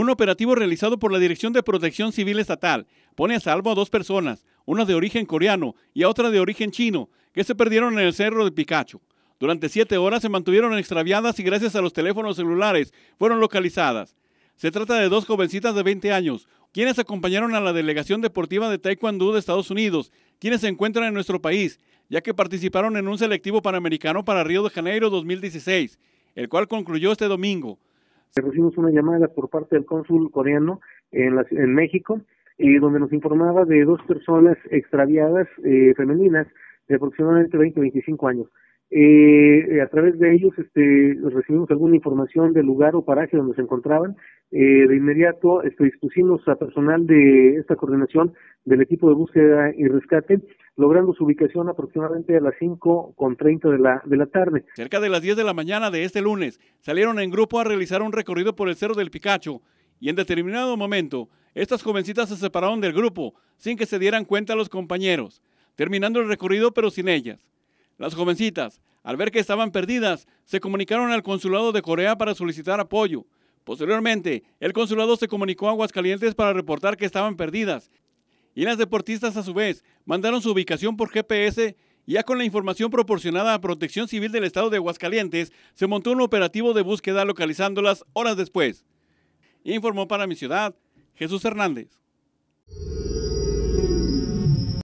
Un operativo realizado por la Dirección de Protección Civil Estatal pone a salvo a dos personas, una de origen coreano y a otra de origen chino, que se perdieron en el cerro de Picacho. Durante siete horas se mantuvieron extraviadas y gracias a los teléfonos celulares fueron localizadas. Se trata de dos jovencitas de 20 años, quienes acompañaron a la delegación deportiva de Taekwondo de Estados Unidos, quienes se encuentran en nuestro país, ya que participaron en un selectivo panamericano para Río de Janeiro 2016, el cual concluyó este domingo recibimos una llamada por parte del cónsul coreano en, México, y donde nos informaba de dos personas extraviadas eh, femeninas de aproximadamente 20 25 años. Eh, a través de ellos este, recibimos alguna información del lugar o paraje donde se encontraban. Eh, de inmediato este, dispusimos a personal de esta coordinación del equipo de búsqueda y rescate logrando su ubicación aproximadamente a las 5.30 de la, de la tarde. Cerca de las 10 de la mañana de este lunes, salieron en grupo a realizar un recorrido por el Cerro del Picacho y en determinado momento, estas jovencitas se separaron del grupo sin que se dieran cuenta los compañeros, terminando el recorrido pero sin ellas. Las jovencitas, al ver que estaban perdidas, se comunicaron al consulado de Corea para solicitar apoyo. Posteriormente, el consulado se comunicó a Aguascalientes para reportar que estaban perdidas y las deportistas a su vez mandaron su ubicación por GPS y ya con la información proporcionada a Protección Civil del Estado de Aguascalientes, se montó un operativo de búsqueda localizándolas horas después. Informó para mi ciudad Jesús Hernández.